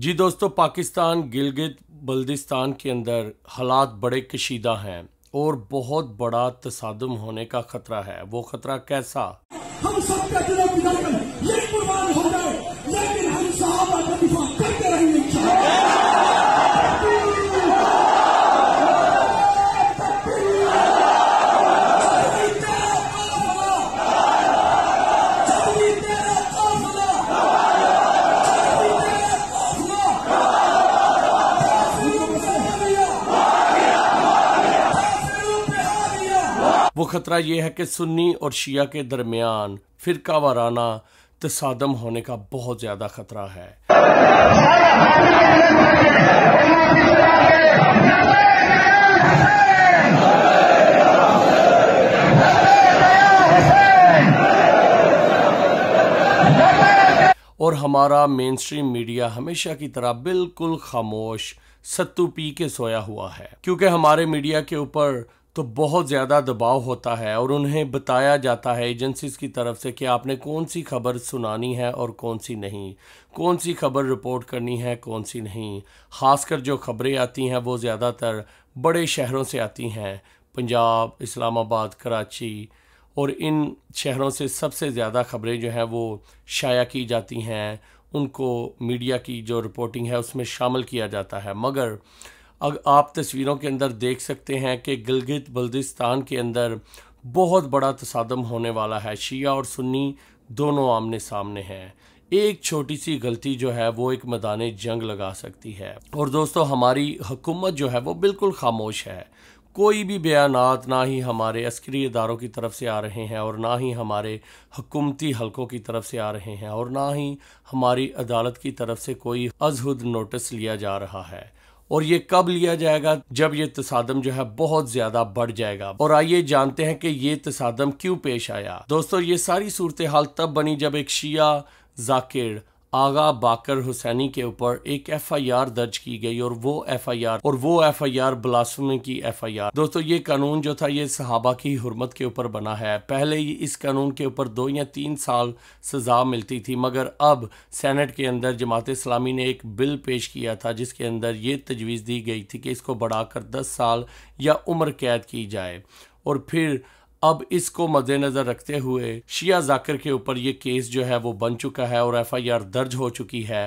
जी दोस्तों पाकिस्तान गिलगित बल्दिस्तान के अंदर हालात बड़े कशीदा हैं और बहुत बड़ा तसादम होने का खतरा है वो खतरा कैसा हम सब का वो ख़तरा यह है कि सुन्नी और शिया के दरमियान फ़िरका वाराना तसादम होने का बहुत ज़्यादा ख़तरा है और हमारा मेन स्ट्रीम मीडिया हमेशा की तरह बिल्कुल खामोश सत्तू पी के सोया हुआ है क्योंकि हमारे मीडिया के ऊपर तो बहुत ज़्यादा दबाव होता है और उन्हें बताया जाता है एजेंसीज़ की तरफ से कि आपने कौन सी खबर सुनानी है और कौन सी नहीं कौन सी खबर रिपोर्ट करनी है कौन सी नहीं खासकर जो खबरें आती हैं वो ज़्यादातर बड़े शहरों से आती हैं पंजाब इस्लामाबाद कराची और इन शहरों से सबसे ज़्यादा खबरें जो हैं वो शाया की जाती हैं उनको मीडिया की जो रिपोर्टिंग है उसमें शामिल किया जाता है मगर अब आप तस्वीरों के अंदर देख सकते हैं कि गिलगित बल्दिस्तान के अंदर बहुत बड़ा तसादम होने वाला है शिया और सुन्नी दोनों आमने सामने हैं एक छोटी सी गलती जो है वो एक मैदान जंग लगा सकती है और दोस्तों हमारी हुकूमत जो है वो बिल्कुल खामोश है कोई भी बयान ना ही हमारे अस्करी इदारों की तरफ से आ रहे हैं और ना ही हमारे हकूमती हलकों की तरफ से आ रहे हैं और ना ही हमारी अदालत की तरफ से कोई अजहद नोटिस लिया जा रहा है और ये कब लिया जाएगा जब ये तसादम जो है बहुत ज्यादा बढ़ जाएगा और आइए जानते हैं कि ये तसादम क्यों पेश आया दोस्तों ये सारी सूरत हाल तब बनी जब एक शिया जाकिर आगा बाकर हुसैनी के ऊपर एक एफआईआर दर्ज की गई और वो एफआईआर और वो एफआईआर ब्लासमी की एफआईआर दोस्तों ये कानून जो था ये सहाबा की हरमत के ऊपर बना है पहले ही इस कानून के ऊपर दो या तीन साल सजा मिलती थी मगर अब सेनेट के अंदर जमात इस्लामी ने एक बिल पेश किया था जिसके अंदर ये तजवीज़ दी गई थी कि इसको बढ़ाकर दस साल या उम्र कैद की जाए और फिर अब इसको मद्देनजर रखते हुए शिया जाकिर के ऊपर ये केस जो है वो बन चुका है और एफआईआर दर्ज हो चुकी है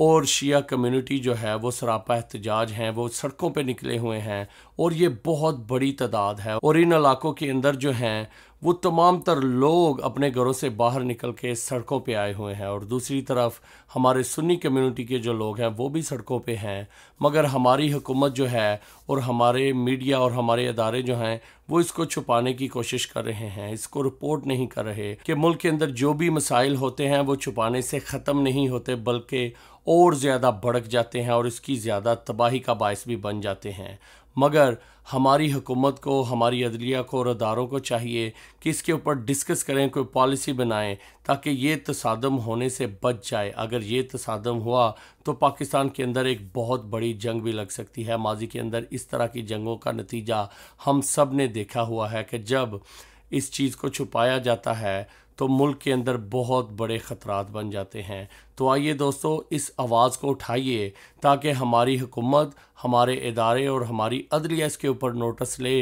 और शिया कम्युनिटी जो है वो सरापा एहतजाज हैं वो सड़कों पे निकले हुए हैं और ये बहुत बड़ी तादाद है और इन इलाकों के अंदर जो हैं वो तमाम तर लोग अपने घरों से बाहर निकल के सड़कों पे आए हुए हैं और दूसरी तरफ हमारे सुन्नी कम्युनिटी के जो लोग हैं वो भी सड़कों पे हैं मगर हमारी हुकूमत जो है और हमारे मीडिया और हमारे अदारे जो हैं वो इसको छुपाने की कोशिश कर रहे हैं इसको रिपोर्ट नहीं कर रहे कि मुल्क के अंदर जो भी मसाइल होते हैं वो छुपाने से ख़त्म नहीं होते बल्कि और ज़्यादा भड़क जाते हैं और इसकी ज़्यादा तबाही का बायस भी बन जाते हैं मगर हमारी हुकूमत को हमारी अदलिया को और अदारों को चाहिए कि इसके ऊपर डिस्कस करें कोई पॉलिसी बनाएं ताकि ये तसादम होने से बच जाए अगर ये तसादम हुआ तो पाकिस्तान के अंदर एक बहुत बड़ी जंग भी लग सकती है माजी के अंदर इस तरह की जंगों का नतीजा हम सब ने देखा हुआ है कि जब इस चीज़ को छुपाया जाता है तो मुल्क के अंदर बहुत बड़े ख़तरात बन जाते हैं तो आइए दोस्तों इस आवाज़ को उठाइए ताकि हमारी हुकूमत हमारे इदारे और हमारी अदलिया इसके ऊपर नोटिस ले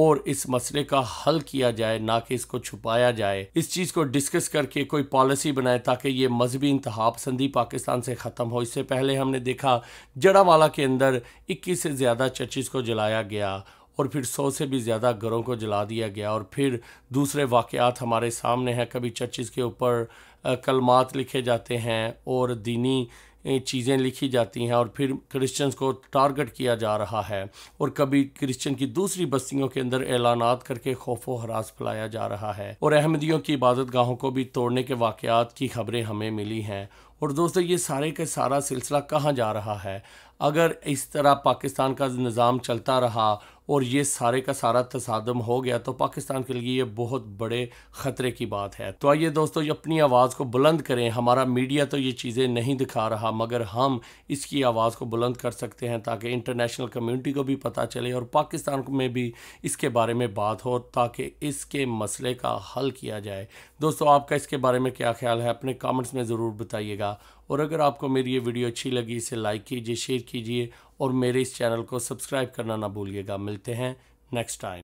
और इस मसले का हल किया जाए ना कि इसको छुपाया जाए इस चीज़ को डिस्कस करके कोई पॉलिसी बनाए ताकि ये मजहबी इंतहा पसंदी पाकिस्तान से ख़त्म हो इससे पहले हमने देखा जड़ावाला के अंदर इक्कीस से ज़्यादा चर्चिस को जलाया गया और फिर सौ से भी ज़्यादा घरों को जला दिया गया और फिर दूसरे वाक़ात हमारे सामने हैं कभी चर्चिस के ऊपर कलमात लिखे जाते हैं और दीनी चीज़ें लिखी जाती हैं और फिर क्रिश्चियंस को टारगेट किया जा रहा है और कभी क्रिश्चियन की दूसरी बस्तियों के अंदर ऐलानात करके खौफ व हरास फैलाया जा रहा है और अहमदियों की इबादत गाहों को भी तोड़ने के वाकयात की खबरें हमें मिली हैं और दोस्तों ये सारे का सारा सिलसिला कहाँ जा रहा है अगर इस तरह पाकिस्तान का निज़ाम चलता रहा और ये सारे का सारा तसादम हो गया तो पाकिस्तान के लिए ये बहुत बड़े ख़तरे की बात है तो आइए दोस्तों अपनी आवाज़ को बुलंद करें हमारा मीडिया तो ये चीज़ें नहीं दिखा रहा मगर हम इसकी आवाज़ को बुलंद कर सकते हैं ताकि इंटरनेशनल कम्यूनिटी को भी पता चले और पाकिस्तान में भी इसके बारे में बात हो ताकि इसके मसले का हल किया जाए दोस्तों आपका इसके बारे में क्या ख्याल है अपने कमेंट्स में ज़रूर बताइएगा मिला और अगर आपको मेरी ये वीडियो अच्छी लगी इसे लाइक कीजिए शेयर कीजिए और मेरे इस चैनल को सब्सक्राइब करना ना भूलिएगा मिलते हैं नेक्स्ट टाइम